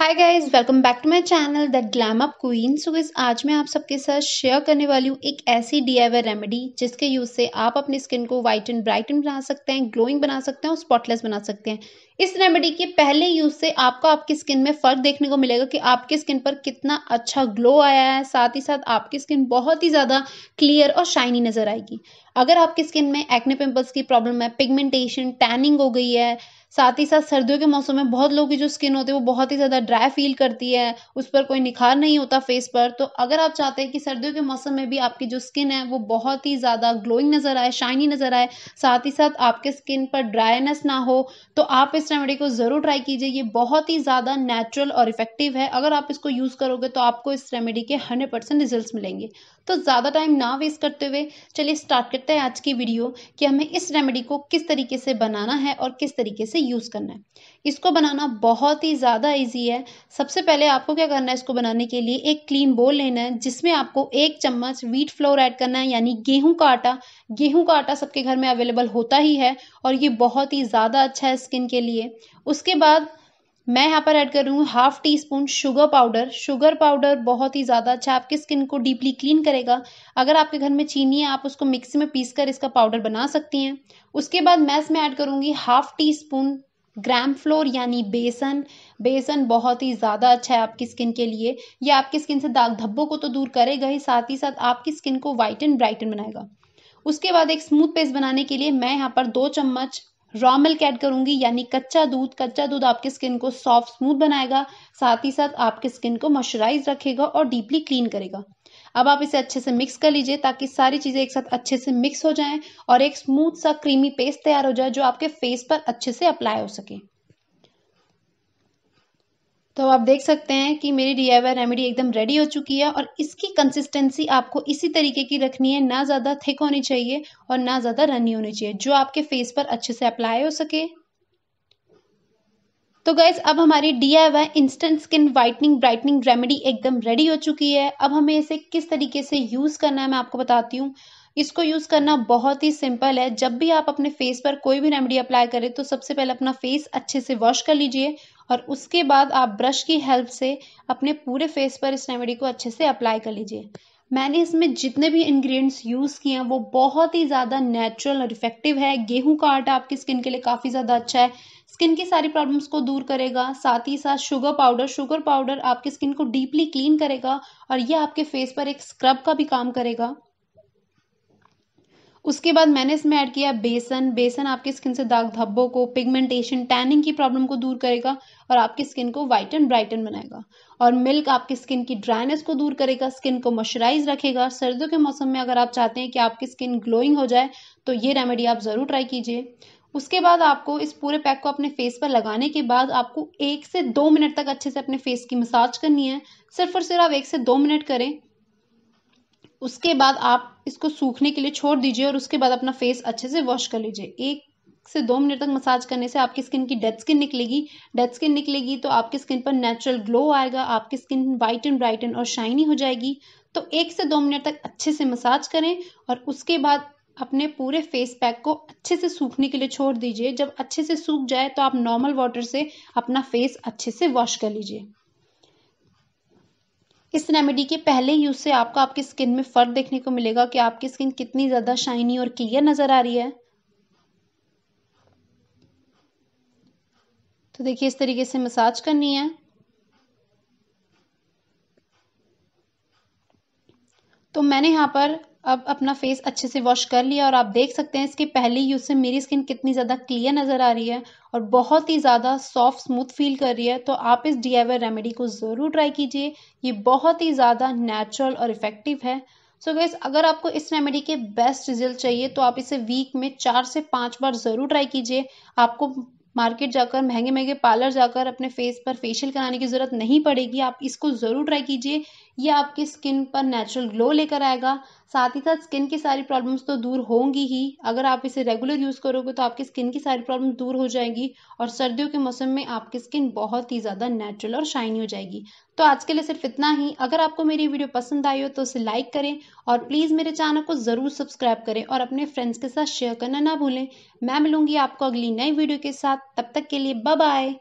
hi guys welcome back to my channel the glam up queen so इस आज मैं आप सबके साथ शेयर करने वाली हूँ एक ऐसी डी रेमेडी जिसके यूज़ से आप अपनी स्किन को वाइट एंड ब्राइट एंड बना सकते हैं ग्लोइंग बना सकते हैं और स्पॉटलेस बना सकते हैं इस रेमेडी के पहले यूज से आपको आपकी स्किन में फर्क देखने को मिलेगा कि आपकी स्किन पर कितना अच्छा ग्लो आया है साथ ही साथ आपकी स्किन बहुत ही ज्यादा क्लियर और शाइनी नजर आएगी अगर आपकी स्किन में एक्ने पिंपल्स की प्रॉब्लम है पिगमेंटेशन टैनिंग हो गई है साथ ही साथ सर्दियों के मौसम में बहुत लोगों की जो स्किन होती है वो बहुत ही ज़्यादा ड्राई फील करती है उस पर कोई निखार नहीं होता फेस पर तो अगर आप चाहते हैं कि सर्दियों के मौसम में भी आपकी जो स्किन है वो बहुत ही ज़्यादा ग्लोइंग नज़र आए शाइनी नज़र आए साथ ही साथ आपके स्किन पर ड्राइनेस ना हो तो आप इस रेमेडी को ज़रूर ट्राई कीजिए ये बहुत ही ज़्यादा नेचुरल और इफेक्टिव है अगर आप इसको यूज़ करोगे तो आपको इस रेमेडी के हंड्रेड परसेंट रिजल्ट मिलेंगे तो ज़्यादा टाइम ना वेस्ट करते हुए चलिए स्टार्ट करते हैं आज की वीडियो कि हमें इस रेमेडी को किस तरीके से बनाना है और किस तरीके से यूज़ करना है इसको बनाना बहुत ही ज़्यादा ईजी है सबसे पहले आपको क्या करना है इसको बनाने के लिए एक क्लीन बोल लेना है जिसमें आपको एक चम्मच व्हीट फ्लोर ऐड करना है यानी गेहूं का आटा गेहूं का आटा सबके घर में अवेलेबल होता ही है और ये बहुत ही ज़्यादा अच्छा है स्किन के लिए चाहिए उसके बाद मैं यहाँ पर ऐड कर रही हूँ half teaspoon sugar powder sugar powder बहुत ही ज़्यादा अच्छा आपके स्किन को डीपली क्लीन करेगा अगर आपके घर में चीनी है आप उसको मिक्सी में पीस कर इसका पाउडर बना सकती हैं उसके बाद मैं इसमें ऐड करूँगी half teaspoon gram flour यानी बेसन बेसन बहुत ही ज़्यादा अच्छा है आपकी स्किन के लिए यह आपकी स्किन से दाग धब्बों को तो दूर करेगा ही साथ ही साथ आपकी स्किन को वाइट एंड ब्राइटन बनाएगा उसके बाद एक स्मूथ पेस्ट बनाने के लिए मैं यहाँ पर दो चम्मच रॉ मिल्क ऐड करूंगी यानी कच्चा दूध कच्चा दूध आपके स्किन को सॉफ्ट स्मूथ बनाएगा साथ ही साथ आपके स्किन को मॉइस्चराइज रखेगा और डीपली क्लीन करेगा अब आप इसे अच्छे से मिक्स कर लीजिए ताकि सारी चीज़ें एक साथ अच्छे से मिक्स हो जाएं और एक स्मूथ सा क्रीमी पेस्ट तैयार हो जाए जो आपके फेस पर अच्छे से अप्लाई हो सके तो आप देख सकते हैं कि मेरी डी आई वाई रेमेडी एकदम रेडी हो चुकी है और इसकी कंसिस्टेंसी आपको इसी तरीके की रखनी है ना ज़्यादा थिक होनी चाहिए और ना ज़्यादा रनी होनी चाहिए जो आपके फेस पर अच्छे से अप्लाई हो सके तो गैस अब हमारी D I Y instant skin whitening brightening remedy एकदम रेडी हो चुकी है अब हमें इसे किस तरीके से यूज़ करना है मैं आपको बताती हूँ इसको यूज़ करना बहुत ही सिंपल है जब भी आप अपने फेस पर कोई भी रेमेडी अप्लाई करें तो सबसे पहले अपना फेस अच्छे से वॉश कर लीजिए और उसके बाद आप ब्रश की हेल्प से अपने पूरे फेस पर इस रेमेडी को अच्छे से अप्लाई कर लीजिए मैंने इसमें जितने भी इंग्रेडिएंट्स यूज़ किए हैं वो बहुत ही ज़्यादा नेचुरल और इफेक्टिव है गेहूं का आटा आपकी स्किन के लिए काफ़ी ज़्यादा अच्छा है स्किन की सारी प्रॉब्लम्स को दूर करेगा साथ ही साथ शुगर पाउडर शुगर पाउडर आपकी स्किन को डीपली क्लीन करेगा और यह आपके फेस पर एक स्क्रब का भी काम करेगा उसके बाद मैंने इसमें ऐड किया बेसन बेसन आपकी स्किन से दाग धब्बों को पिगमेंटेशन टैनिंग की प्रॉब्लम को दूर करेगा और आपकी स्किन को वाइट एंड ब्राइटन बनाएगा और मिल्क आपकी स्किन की ड्राइनेस को दूर करेगा स्किन को मॉइस्चराइज रखेगा सर्दियों के मौसम में अगर आप चाहते हैं कि आपकी स्किन ग्लोइंग हो जाए तो ये रेमेडी आप ज़रूर ट्राई कीजिए उसके बाद आपको इस पूरे पैक को अपने फेस पर लगाने के बाद आपको एक से दो मिनट तक अच्छे से अपने फेस की मसाज करनी है सिर्फ और सिर्फ आप एक से दो मिनट करें उसके बाद आप इसको सूखने के लिए छोड़ दीजिए और उसके बाद अपना फेस अच्छे से वॉश कर लीजिए एक से दो मिनट तक मसाज करने से आपकी स्किन की डेड स्किन निकलेगी डेड स्किन निकलेगी तो आपकी स्किन पर नेचुरल ग्लो आएगा आपकी skin white and bright and और शाइनी हो जाएगी तो एक से दो मिनट तक अच्छे से मसाज करें और उसके बाद अपने पूरे फेस पैक को अच्छे से सूखने के लिए छोड़ दीजिए जब अच्छे से सूख जाए तो आप नॉर्मल वाटर से अपना फेस अच्छे से वॉश कर लीजिए इस रेमेडी के पहले यूज़ से आपको आपकी स्किन में फ़र्क देखने को मिलेगा कि आपकी स्किन कितनी ज़्यादा शाइनी और क्लियर नज़र आ रही है तो देखिए इस तरीके से मसाज करनी है तो मैंने यहां पर अब अपना फेस अच्छे से वॉश कर लिया और आप देख सकते हैं इसके पहले यूज़ से मेरी स्किन कितनी ज़्यादा क्लियर नज़र आ रही है और बहुत ही ज़्यादा सॉफ्ट स्मूथ फील कर रही है तो आप इस डी रेमेडी को ज़रूर ट्राई कीजिए ये बहुत ही ज़्यादा नेचुरल और इफ़ेक्टिव है सो so गैस अगर आपको इस रेमेडी के बेस्ट रिजल्ट चाहिए तो आप इसे वीक में चार से पाँच बार ज़रूर ट्राई कीजिए आपको मार्केट जाकर महंगे महंगे पार्लर जाकर अपने फेस पर फेशियल कराने की ज़रूरत नहीं पड़ेगी आप इसको ज़रूर ट्राई कीजिए ये आपकी स्किन पर नेचुरल ग्लो लेकर आएगा साथ ही साथ स्किन की सारी प्रॉब्लम्स तो दूर होंगी ही अगर आप इसे रेगुलर यूज़ करोगे तो आपकी स्किन की सारी प्रॉब्लम दूर हो जाएगी और सर्दियों के मौसम में आपकी स्किन बहुत ही ज़्यादा नेचुरल और शाइनी हो जाएगी तो आज के लिए सिर्फ इतना ही अगर आपको मेरी वीडियो पसंद आई हो तो उसे लाइक करें और प्लीज़ मेरे चैनल को ज़रूर सब्सक्राइब करें और अपने फ्रेंड्स के साथ शेयर करना ना भूलें मैं मिलूंगी आपको अगली नई वीडियो के साथ तब तक के लिए बाय